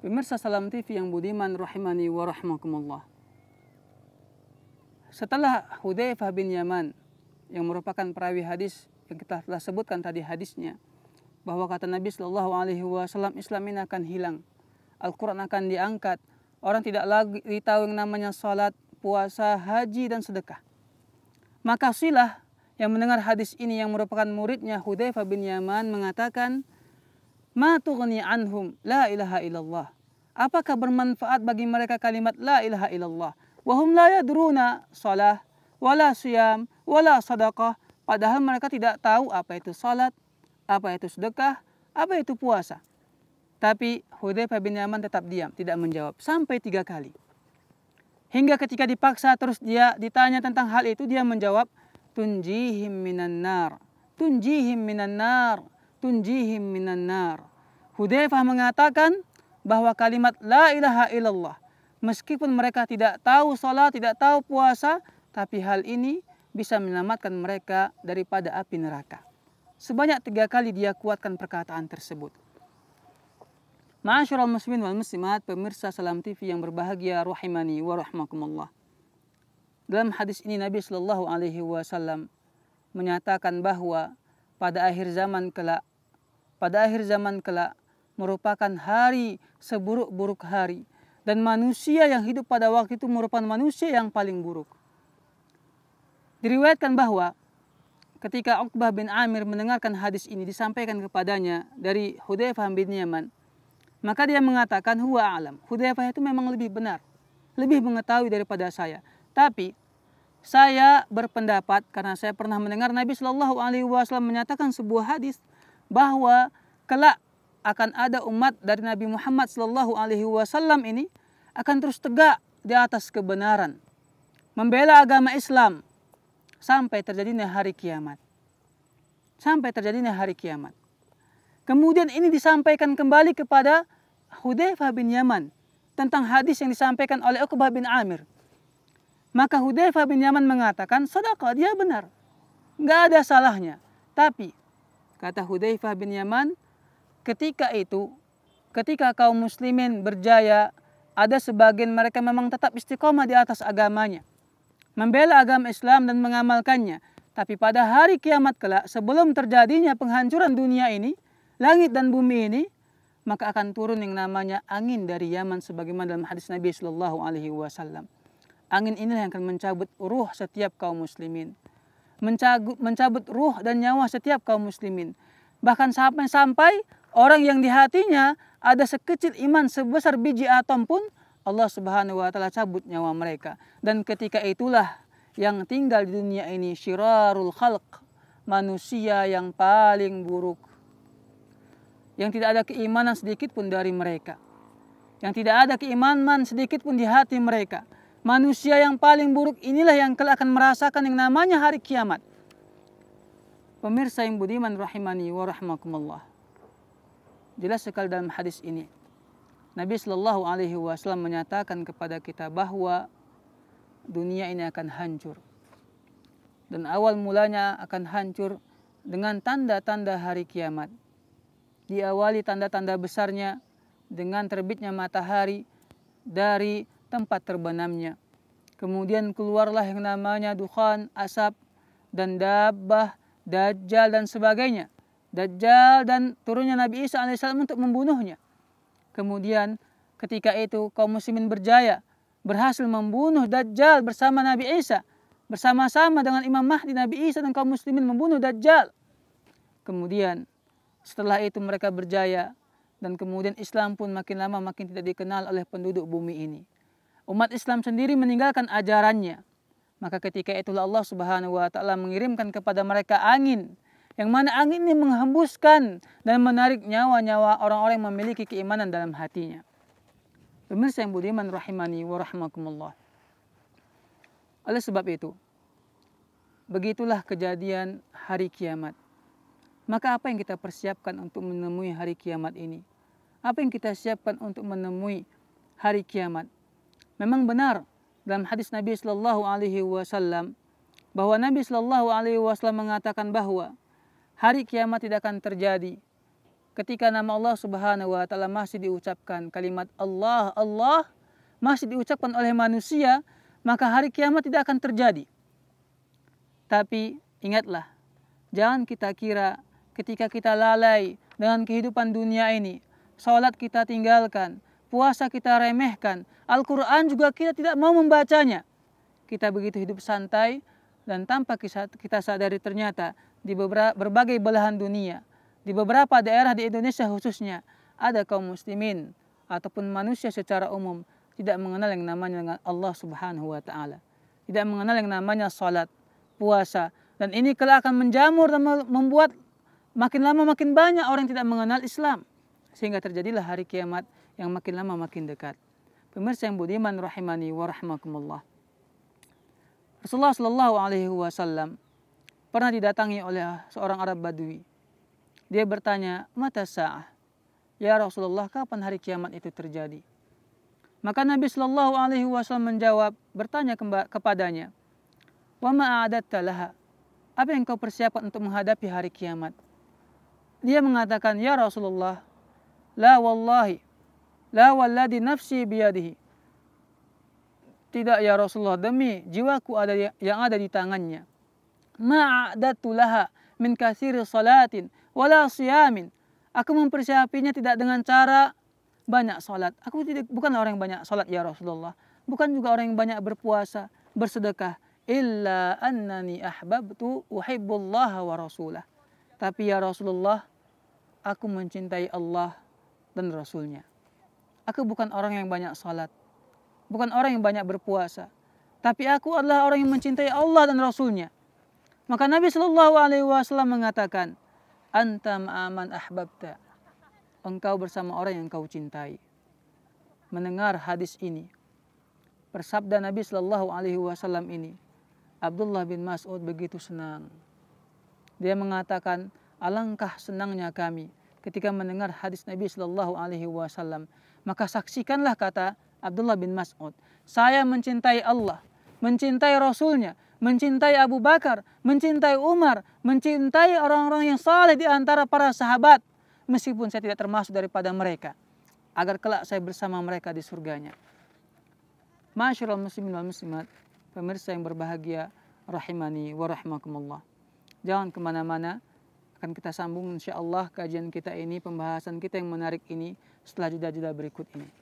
Pemirsa Salam TV yang budiman rahimani wa rahmakumullah. Setelah Hudzaifah bin Yaman yang merupakan perawi hadis yang kita telah sebutkan tadi hadisnya bahwa kata Nabi Shallallahu alaihi wasallam Islam ini akan hilang. Al-Qur'an akan diangkat. Orang tidak lagi tahu yang namanya salat, puasa, haji dan sedekah. Maka silah yang mendengar hadis ini yang merupakan muridnya Hudzaifah bin Yaman mengatakan, Ma tughni anhum la ilaha illallah. Apakah bermanfaat bagi mereka kalimat la ilaha illallah? hum la yadruna salah, wala siyam, wala sadaqah. Padahal mereka tidak tahu apa itu salat, apa itu sedekah, apa itu puasa. Tapi Hudzaifah bin Yaman tetap diam, tidak menjawab sampai tiga kali. Hingga ketika dipaksa terus dia ditanya tentang hal itu, dia menjawab, Tunjihim minan nar. Tunjihim minan nar tunjihim minan nar. Hudzaifah mengatakan bahwa kalimat la ilaha illallah meskipun mereka tidak tahu salat, tidak tahu puasa, tapi hal ini bisa menyelamatkan mereka daripada api neraka. Sebanyak tiga kali dia kuatkan perkataan tersebut. Ma'asyiral muslimin wal muslimat, pemirsa Salam TV yang berbahagia rahimani wa rahmakumullah. Dalam hadis ini Nabi Shallallahu alaihi wasallam menyatakan bahwa pada akhir zaman kelak pada akhir zaman kelak merupakan hari seburuk-buruk hari dan manusia yang hidup pada waktu itu merupakan manusia yang paling buruk. Diriwayatkan bahwa ketika Uqbah bin Amir mendengarkan hadis ini disampaikan kepadanya dari Hudzaifah bin Yaman, maka dia mengatakan huwa alam. Hudzaifah itu memang lebih benar, lebih mengetahui daripada saya. Tapi saya berpendapat karena saya pernah mendengar Nabi Shallallahu alaihi wasallam menyatakan sebuah hadis bahwa kelak akan ada umat dari Nabi Muhammad Shallallahu Alaihi Wasallam ini akan terus tegak di atas kebenaran, membela agama Islam sampai terjadinya hari kiamat. Sampai terjadinya hari kiamat. Kemudian ini disampaikan kembali kepada Hudzaifah bin Yaman tentang hadis yang disampaikan oleh Uqbah bin Amir. Maka Hudzaifah bin Yaman mengatakan, "Sedekah dia benar. Enggak ada salahnya. Tapi Kata Hudzaifah bin Yaman, ketika itu ketika kaum muslimin berjaya ada sebagian mereka memang tetap istiqomah di atas agamanya. Membela agama Islam dan mengamalkannya. Tapi pada hari kiamat kelak sebelum terjadinya penghancuran dunia ini, langit dan bumi ini, maka akan turun yang namanya angin dari Yaman sebagaimana dalam hadis Nabi Shallallahu Alaihi Wasallam. Angin inilah yang akan mencabut ruh setiap kaum muslimin mencabut mencabut ruh dan nyawa setiap kaum muslimin. Bahkan sampai-sampai orang yang di hatinya ada sekecil iman sebesar biji atom pun Allah Subhanahu wa taala cabut nyawa mereka. Dan ketika itulah yang tinggal di dunia ini syirarul khalq, manusia yang paling buruk. Yang tidak ada keimanan sedikit pun dari mereka. Yang tidak ada keimanan sedikit pun di hati mereka Manusia yang paling buruk inilah yang kelak akan merasakan yang namanya hari kiamat. Pemirsa yang budiman rahimani wa rahmakumullah. Jelas sekali dalam hadis ini. Nabi Shallallahu alaihi wasallam menyatakan kepada kita bahwa dunia ini akan hancur. Dan awal mulanya akan hancur dengan tanda-tanda hari kiamat. Diawali tanda-tanda besarnya dengan terbitnya matahari dari tempat terbenamnya. Kemudian keluarlah yang namanya dukhan, asap, dan dabah, dajjal, dan sebagainya. Dajjal dan turunnya Nabi Isa alaihissalam untuk membunuhnya. Kemudian ketika itu kaum muslimin berjaya, berhasil membunuh Dajjal bersama Nabi Isa. Bersama-sama dengan Imam Mahdi, Nabi Isa dan kaum muslimin membunuh Dajjal. Kemudian setelah itu mereka berjaya dan kemudian Islam pun makin lama makin tidak dikenal oleh penduduk bumi ini umat Islam sendiri meninggalkan ajarannya. Maka ketika itulah Allah Subhanahu wa taala mengirimkan kepada mereka angin yang mana angin ini menghembuskan dan menarik nyawa-nyawa orang-orang yang memiliki keimanan dalam hatinya. Pemirsa yang budiman rahimani wa rahmakumullah. Oleh sebab itu, begitulah kejadian hari kiamat. Maka apa yang kita persiapkan untuk menemui hari kiamat ini? Apa yang kita siapkan untuk menemui hari kiamat? Memang benar dalam hadis Nabi Shallallahu Alaihi Wasallam bahwa Nabi Shallallahu Alaihi Wasallam mengatakan bahwa hari kiamat tidak akan terjadi ketika nama Allah Subhanahu Wa Taala masih diucapkan kalimat Allah Allah masih diucapkan oleh manusia maka hari kiamat tidak akan terjadi. Tapi ingatlah jangan kita kira ketika kita lalai dengan kehidupan dunia ini, sholat kita tinggalkan, puasa kita remehkan, Al-Quran juga kita tidak mau membacanya. Kita begitu hidup santai dan tanpa kita sadari ternyata di beberapa, berbagai belahan dunia, di beberapa daerah di Indonesia khususnya, ada kaum muslimin ataupun manusia secara umum tidak mengenal yang namanya Allah Subhanahu wa taala. Tidak mengenal yang namanya salat, puasa dan ini kelak akan menjamur dan membuat makin lama makin banyak orang yang tidak mengenal Islam sehingga terjadilah hari kiamat yang makin lama makin dekat. Pemirsa yang budiman rahimani wa rahmakumullah. Rasulullah sallallahu alaihi wasallam pernah didatangi oleh seorang Arab Badui. Dia bertanya, "Mata sa'ah?" "Ya Rasulullah, kapan hari kiamat itu terjadi?" Maka Nabi Shallallahu alaihi wasallam menjawab, bertanya kepadanya, "Wa ma a'adatta laha?" Apa yang kau persiapkan untuk menghadapi hari kiamat? Dia mengatakan, "Ya Rasulullah, la wallahi La walladhi nafsi biyadihi. Tidak ya Rasulullah, demi jiwaku ada yang ada di tangannya. Ma'adatu laha min kasiri salatin wala siyamin. Aku mempersiapinya tidak dengan cara banyak salat. Aku tidak bukan orang yang banyak salat ya Rasulullah. Bukan juga orang yang banyak berpuasa, bersedekah. Illa annani ahbabtu uhibbullaha wa rasulah. Tapi ya Rasulullah, aku mencintai Allah dan Rasulnya. Aku bukan orang yang banyak salat. Bukan orang yang banyak berpuasa. Tapi aku adalah orang yang mencintai Allah dan Rasulnya. Maka Nabi Shallallahu Alaihi Wasallam mengatakan, Anta ma'aman ahbabta. Engkau bersama orang yang kau cintai. Mendengar hadis ini. Persabda Nabi Shallallahu Alaihi Wasallam ini. Abdullah bin Mas'ud begitu senang. Dia mengatakan, alangkah senangnya kami ketika mendengar hadis Nabi Shallallahu Alaihi Wasallam maka saksikanlah kata Abdullah bin Mas'ud. Saya mencintai Allah, mencintai Rasulnya, mencintai Abu Bakar, mencintai Umar, mencintai orang-orang yang saleh di antara para sahabat. Meskipun saya tidak termasuk daripada mereka. Agar kelak saya bersama mereka di surganya. Masyurul muslimin wal muslimat, pemirsa yang berbahagia, rahimani wa rahimakumullah. Jangan kemana-mana, akan kita sambung insya Allah kajian kita ini, pembahasan kita yang menarik ini setelah jeda-jeda berikut ini.